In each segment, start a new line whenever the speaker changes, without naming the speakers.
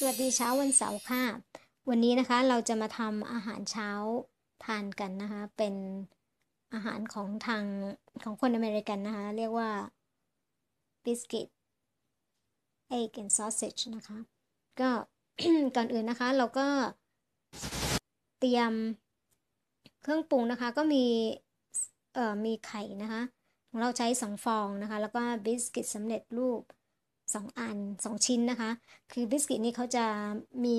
สวัสดีเช้าวันเสาร์ค่ะ วันนี้นะคะ เราจะมาทำอาหารเช้าทานกันนะคะ เป็นอาหารของทางของคนอเมริกันนะคะ เรียกว่าบิสกิตเอ็กและซอสเซจนะคะก็ก่อนอื่นนะคะ เราก็เตรียมเครื่องปรุงนะคะ ก็มีเอ่อมีไข่นะคะเราใช้สองฟองนะคะ แล้วก็บิสกิตสำเร็จรูปสองอันสองชิ้นนะคะคือบิสกิตนี่เขาจะมี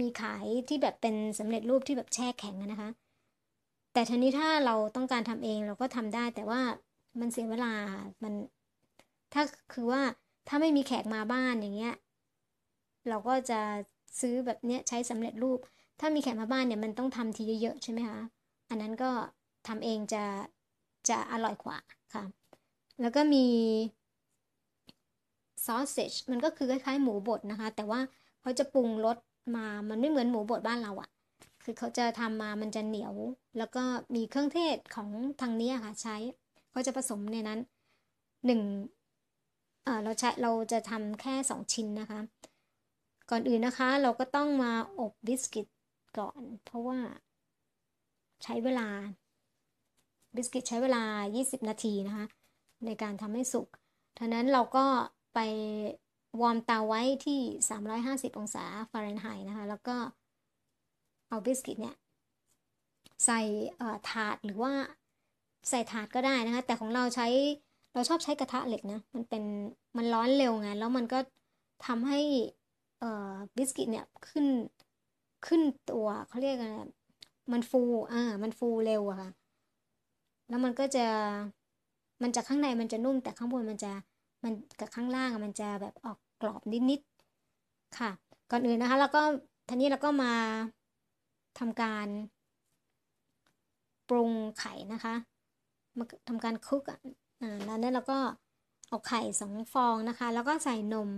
มีขายที่แบบเป็นสำเร็จรูปที่แบบแช่แข็งนะคะ แต่ทีนี้ถ้าเราต้องการทำเองเราก็ทำได้แต่ว่ามันเสียเวลามันถ้าคือว่าถ้าไม่มีแขกมาบ้านอย่างเงี้ยเราก็จะซื้อแบบเนี้ยใช้สำเร็จรูป ถ้ามีแขกมาบ้านเนี่ยมันต้องทำทีเยอะๆใช่ไหมคะอันนั้นก็ทำเองจะจะอร่อยกว่าค่ะแล้วก็มีซอสเซจมันก็คือคล้ายๆ หมูบดนะคะ แต่ว่าเขาจะปรุงรสมา มันไม่เหมือนหมูบดบ้านเราอะ่ะ คือเขาจะทำมามันจะเหนียวแล้วก็มีเครื่องเทศของทางนี้ค่ะใช้ เขาจะผสมในนั้นหนึ่งเราใช้เราจะทำแค่ 2 ชิ้นนะคะ ก่อนอื่นนะคะเราก็ต้องมาอบบิสกิตก่อนเพราะว่าใช้เวลา บิสกิตใช้เวลา 20 นาทีนะคะ ในการทำให้สุกท่านั้นเราก็ไปวอร์มเตาไว้ที่ 350 องศาฟาเรนไฮต์นะคะ แล้วก็เอาบิสกิตเนี่ยใส่ถาดหรือว่าใส่ถาดก็ได้นะคะแต่ของเราใช้เราชอบใช้กระทะเหล็กนะมันเป็น มันร้อนเร็วไงแล้วมันก็ทำให้บิสกิตเนี่ยขึ้น ขึ้นตัวเขาเรียกกัไมันฟูอ่ามันฟูเร็วอะค่ะแล้วมันก็จะ มันจะข้างในมันจะนุ่มแต่ข้างบนมันจะมันกับข้างล่างมันจะแบบออก กรอบนิดๆ ค่ะ ก่อนอื่นนะคะ แล้วก็ทีนี้เราก็มาทำการ ปรุงไข่นะคะมาทำการคลุกอ่ะแล้วนั้นเราก็ เอาไข่สองฟองนะคะ แล้วก็ใส่นม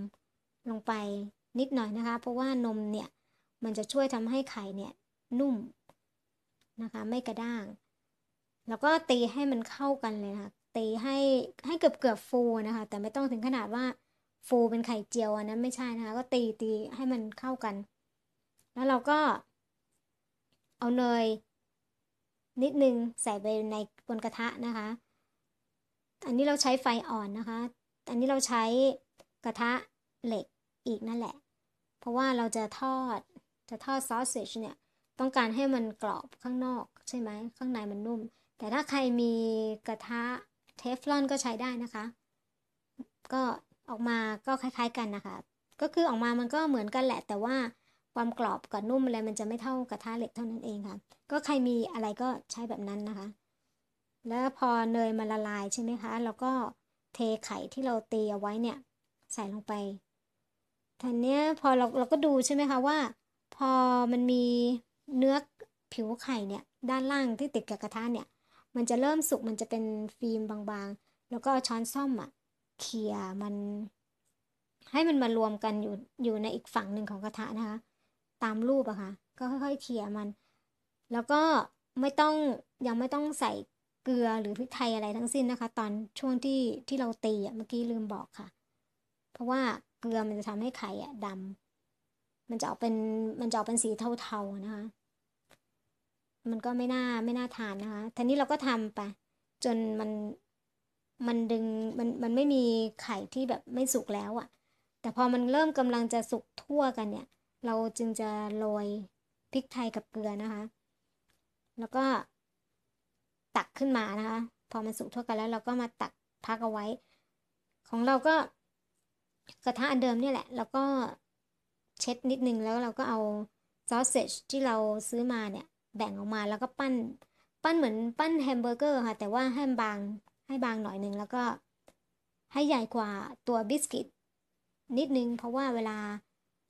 ลงไปนิดหน่อยนะคะ เพราะว่านมเนี่ย มันจะช่วยทำให้ไข่เนี่ย นุ่มนะคะไม่กระด้าง แล้วก็ตีให้มันเข้ากันเลยนะตีให้ให้เกือบเกือบฟูนะคะแต่ไม่ต้องถึงขนาดว่าฟูเป็นไข่เจียวอันนั้นไม่ใช่นะคะก็ตีตีให้มันเข้ากัน แล้วเราก็เอาเนยนิดนึงใส่ไปในบนกระทะนะคะอันนี้เราใช้ไฟอ่อนนะคะ อันนี้เราใช้กระทะเหล็กอีกนั่นแหละ เพราะว่าเราจะทอดจะทอดซอสเซจเนี่ยต้องการให้มันกรอบข้างนอกใช่ไหมข้างในมันนุ่ม แต่ถ้าใครมีกระทะเทฟลอนก็ใช้ได้นะคะ ก็ออกมาก็คล้ายๆกันนะคะ ก็คือออกมามันก็เหมือนกันแหละแต่ว่าความกรอบกับนุ่มอะไร มันจะไม่เท่ากระทะเหล็กเท่านั้นเองค่ะ ก็ใครมีอะไรก็ใช้แบบนั้นนะคะ แล้วพอเนยมันละลายใช่ไหมคะ แล้วก็เทไข่ที่เราเตีเอาไว้เนี่ยใส่ลงไปทีนี้พอเราเราก็ดูใช่ไหมคะว่า พอมันมีเนื้อผิวไข่เนี่ยด้านล่างที่ติดกับกระทะเนี่ยมันจะเริ่มสุก มันจะเป็นฟิล์มบางๆ แล้วก็ช้อนซ่อมอะเขี่ยมัน ให้มันมารวมกันอยู่ อยู่ในอีกฝั่งหนึ่งของกระทะนะคะ ตามรูปอะคะ่ะ ก็ค่อยๆเขี่ยมัน แล้วก็ไม่ต้อง ยังไม่ต้องใส่เกลือหรือพริกไทยอะไรทั้งสิ้นนะคะ ตอนช่วงที่ที่เราตีอะเมื่อกี้ลืมบอกค่ะ เพราะว่าเกลือมันจะทำให้ไข่อะดำมันจะออกเป็น มันจะออกเป็นสีเทาๆนะคะมันก็ไม่น่าไม่น่าทานนะคะทีนี้เราก็ทำไป จนมันมันดึงมันมันไม่มีไข่ที่แบบไม่สุกแล้วอะ่ะ แต่พอมันเริ่มกำลังจะสุกทั่วกันเนี่ย เราจึงจะโรยพริกไทยกับเกลือนะคะ แล้วก็ตักขึ้นมานะคะ พอมันสุกทั่วกันแล้วเราก็มาตักพักเอาไว้ ของเราก็กระทะอันเดิมเนี่ยแหละ แล้วก็เช็ดนิดนึงแล้วเราก็เอาซอสเซจที่เราซื้อมาเนี่ยแบ่งออกมาแล้วก็ปั้นปั้นเหมือนปั้นแฮมเบอร์เกอร์ค่ะแต่ว่าให้บางให้บางหน่อยหนึ่งแล้วก็ให้ใหญ่กว่าตัวบิสกิตนิดนึงเพราะว่าเวลา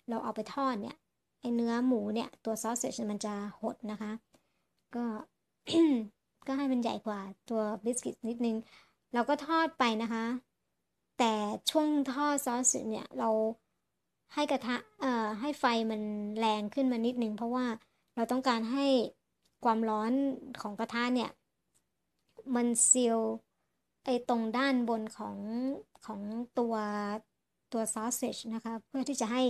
เราเอาไปทอดเนี่ยไอเนื้อหมูเนี่ยตัวซอสเซจมันจะหดนะคะ ก็ก็ให้มันใหญ่กว่าตัวบิสกิตนิดนึงเราก็ทอดไปนะคะ แต่ช่วงทอดซอสเนี่ยเราให้กระทะ เอ่อให้ไฟมันแรงขึ้นมานิดนึง เพราะว่าเราต้องการให้ความร้อนของกระทะเนี่ย มันซีลไอตรงด้านบนของ ของตัว ตัวซอสเซจนะคะ เพื่อที่จะให้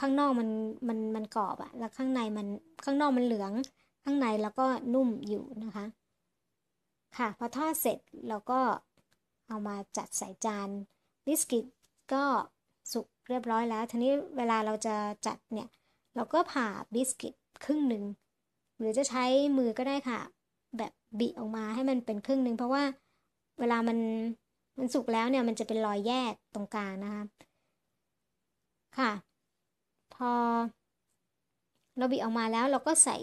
ข้างนอกมันมันมันกรอบอะแล้วข้างในมันข้างนอกมันเหลืองข้างในแล้วก็นุ่มอยู่นะคะ ค่ะพอทอดเสร็จเราก็เอามาจัดใส่จานบิสกิตก็สุกเรียบร้อยแล้วทีนี้เวลาเราจะจัดเนี่ย เราก็ผ่าบิสกิตครึ่งหนึ่งหรือจะใช้มือก็ได้ค่ะ แบบบิออกมาให้มันเป็นครึ่งหนึ่งเพราะว่าเวลามันมันสุกแล้วเนี่ยมันจะเป็นรอยแยกตรงกลางนะคะค่ะ พอ เราบิออกมาแล้วเราก็ใส่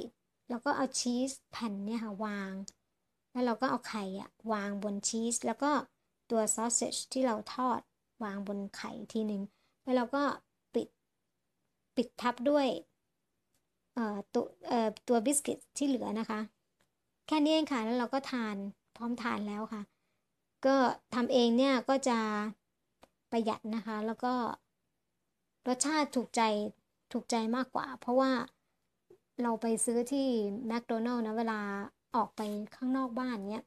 เราก็เอาชีสแผ่นเนี่ยค่ะวาง แล้วเราก็เอาไข่อะวางบนชีสแล้วก็ตัวซอสเซจที่เราทอดวางบนไข่ทีหนึ่งแล้วเราก็ปิดปิดทับด้วยตัวตัวบิสกิตที่เหลือนะคะ แค่นี้เองค่ะ แล้วเราก็ทานพร้อมทานแล้วค่ะ ก็ทำเองเนี่ยก็จะประหยัดนะคะ แล้วก็รสชาติถูกใจ ถูกใจมากกว่า เพราะว่าเราไปซื้อที่แมคโดนัลล์นะ เวลาออกไปข้างนอกบ้านเนี่ย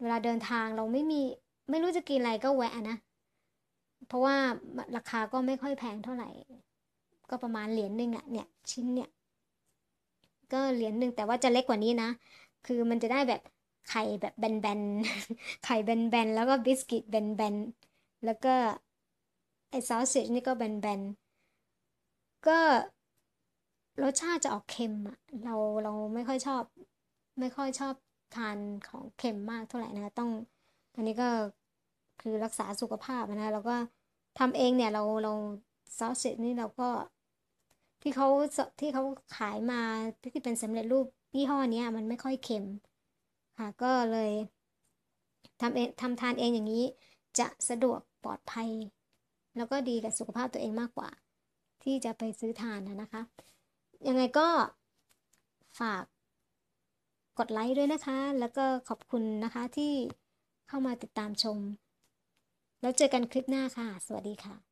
เวลาเดินทางเราไม่มี ไม่รู้จะกินอะไรก็แวะนะ เพราะว่าราคาก็ไม่ค่อยแพงเท่าไหร่ ก็ประมาณเหรียญหนึ่งอะเนี่ยชิ้นเนี่ยก็เหรียญหนึ่งแต่ว่าจะเล็กกว่านี้นะคือมันจะได้แบบไข่แบบแบนๆ ไข่แบนๆแล้วก็บิสกิตแบนๆแล้วก็ ไอซอสเซจนี่ก็แบนๆ ก็รสชาติจะออกเค็มอะเราเราไม่ค่อยชอบไม่ค่อยชอบทานของเค็มมากเท่าไหร่นะ ต้องอันนี้ก็คือรักษาสุขภาพนะ แล้วก็ทำเองเนี่ยเราเราซอสเสร็จนี่เราก็ที่เขาที่เขาขายมา ที่เป็นสำเร็จรูปยี่ห้อนี้มันไม่ค่อยเค็ม ค่ะ ก็เลยทำเองทำทานเองอย่างนี้ จะสะดวกปลอดภัย แล้วก็ดีกับสุขภาพตัวเองมากกว่า ที่จะไปซื้อ ทานนะคะยังไงก็ฝากกดไลค์ด้วยนะคะ แล้วก็ขอบคุณนะคะที่เข้ามาติดตามชม แล้วเจอกันคลิปหน้าค่ะ สวัสดีค่ะ